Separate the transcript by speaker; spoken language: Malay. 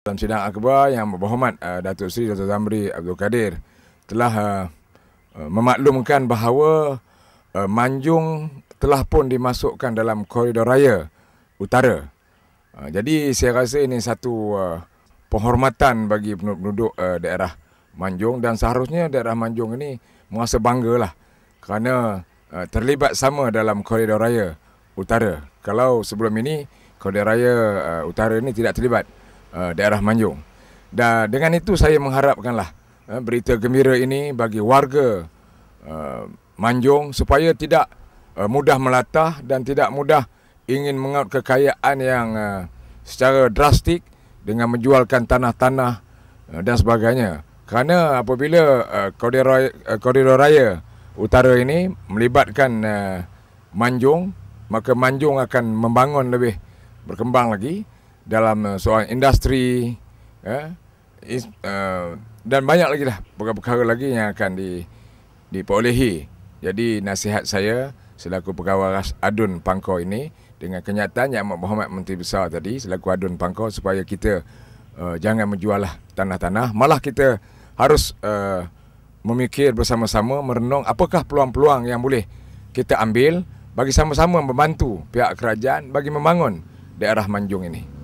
Speaker 1: dalam sidang akhbar yang berhormat uh, Datuk Seri Dr. Zamri Abdul Kadir telah uh, uh, memaklumkan bahawa uh, Manjung telah pun dimasukkan dalam koridor raya utara. jadi saya rasa ini satu penghormatan bagi penduduk daerah Manjung dan seharusnya daerah Manjung ini merasa banggalah kerana terlibat sama dalam koridor raya utara. Kalau sebelum ini koridor raya utara ini tidak terlibat uh, daerah Manjung. Dan dengan itu saya mengharapkanlah uh, berita gembira ini bagi warga uh, Manjung supaya tidak uh, mudah melatah dan tidak mudah ingin mengaut kekayaan yang uh, secara drastik dengan menjualkan tanah-tanah uh, dan sebagainya. Kerana apabila koridor raya utara ini melibatkan uh, Manjung, maka Manjung akan membangun lebih berkembang lagi dalam uh, soal industri ya, is, uh, dan banyak lagi lah perkara-perkara lagi yang akan di, diperolehi. Jadi nasihat saya selaku pegawai Ras Adun Pangkau ini dengan kenyataan yang Muhammad Menteri Besar tadi selaku Adun Pangkau supaya kita uh, jangan menjual tanah-tanah malah kita harus uh, memikir bersama-sama merenung apakah peluang-peluang yang boleh kita ambil bagi sama-sama membantu pihak kerajaan bagi membangun daerah Manjung ini.